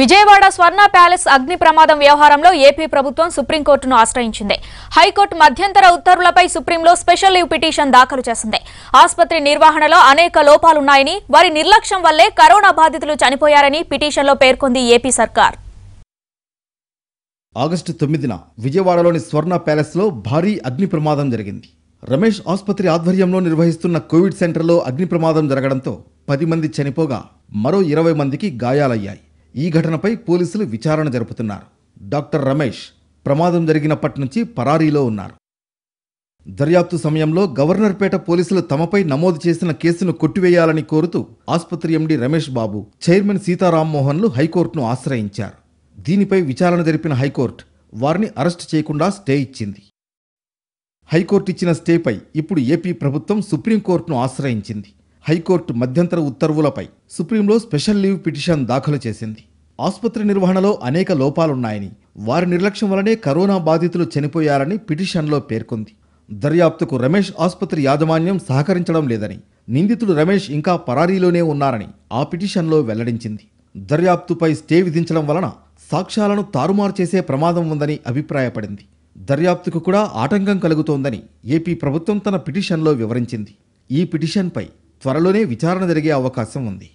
విజయవాడ స్వర్ణ ప్యాలెస్ అగ్ని ప్రమాదం వ్యవహారంలో ఏపీ ప్రభుత్వం సుప్రీంకోర్టును ఆశ్రయించింది హైకోర్టు మధ్యంతర ఉత్తర్వులపై సుప్రీంలో స్పెషల్ లీవ్ పిటిషన్ దాఖలు చేసింది ఆసుపత్రి నిర్వహణలో అనేక లోపాలున్నాయని వారి నిర్లక్ష్యం వల్లే కరోనా బాధితులు చనిపోయారని పిటిషన్లో పేర్కొంది ఏపీ సర్కార్ ఆగస్టు తొమ్మిదిన విజయవాడలోని స్వర్ణ ప్యాలెస్లో భారీ అగ్ని ప్రమాదం జరిగింది రమేష్ ఆసుపత్రి ఆధ్వర్యంలో నిర్వహిస్తున్న కోవిడ్ సెంటర్లో అగ్ని ప్రమాదం జరగడంతో పది మంది చనిపోగా మరో ఇరవై మందికి గాయాలయ్యాయి ఈ ఘటనపై పోలీసులు విచారణ జరుపుతున్నారు డాక్టర్ రమేష్ ప్రమాదం జరిగినప్పటి నుంచి పరారీలో ఉన్నారు దర్యాప్తు సమయంలో గవర్నర్పేట పోలీసులు తమపై నమోదు చేసిన కేసును కొట్టివేయాలని కోరుతూ ఆసుపత్రి ఎండీ రమేష్ బాబు చైర్మన్ సీతారామ్మోహన్లు హైకోర్టును ఆశ్రయించారు దీనిపై విచారణ జరిపిన హైకోర్టు వారిని అరెస్టు చేయకుండా స్టే ఇచ్చింది హైకోర్టు ఇచ్చిన స్టేపై ఇప్పుడు ఏపీ ప్రభుత్వం సుప్రీంకోర్టును ఆశ్రయించింది హైకోర్టు మధ్యంతర ఉత్తర్వులపై సుప్రీంలో స్పెషల్ లీవ్ పిటిషన్ దాఖలు చేసింది ఆసుపత్రి నిర్వహణలో అనేక లోపాలున్నాయని వారి నిర్లక్ష్యం వలనే కరోనా బాధితులు చనిపోయారని పిటిషన్లో పేర్కొంది దర్యాప్తుకు రమేష్ ఆసుపత్రి యాజమాన్యం సహకరించడం లేదని నిందితుడు రమేష్ ఇంకా పరారీలోనే ఉన్నారని ఆ పిటిషన్లో వెల్లడించింది దర్యాప్తుపై స్టే విధించడం వలన సాక్ష్యాలను తారుమారు చేసే ప్రమాదం ఉందని అభిప్రాయపడింది దర్యాప్తుకు కూడా ఆటంకం కలుగుతోందని ఏపీ ప్రభుత్వం తన పిటిషన్లో వివరించింది ఈ పిటిషన్పై త్వరలోనే విచారణ జరిగే అవకాశం ఉంది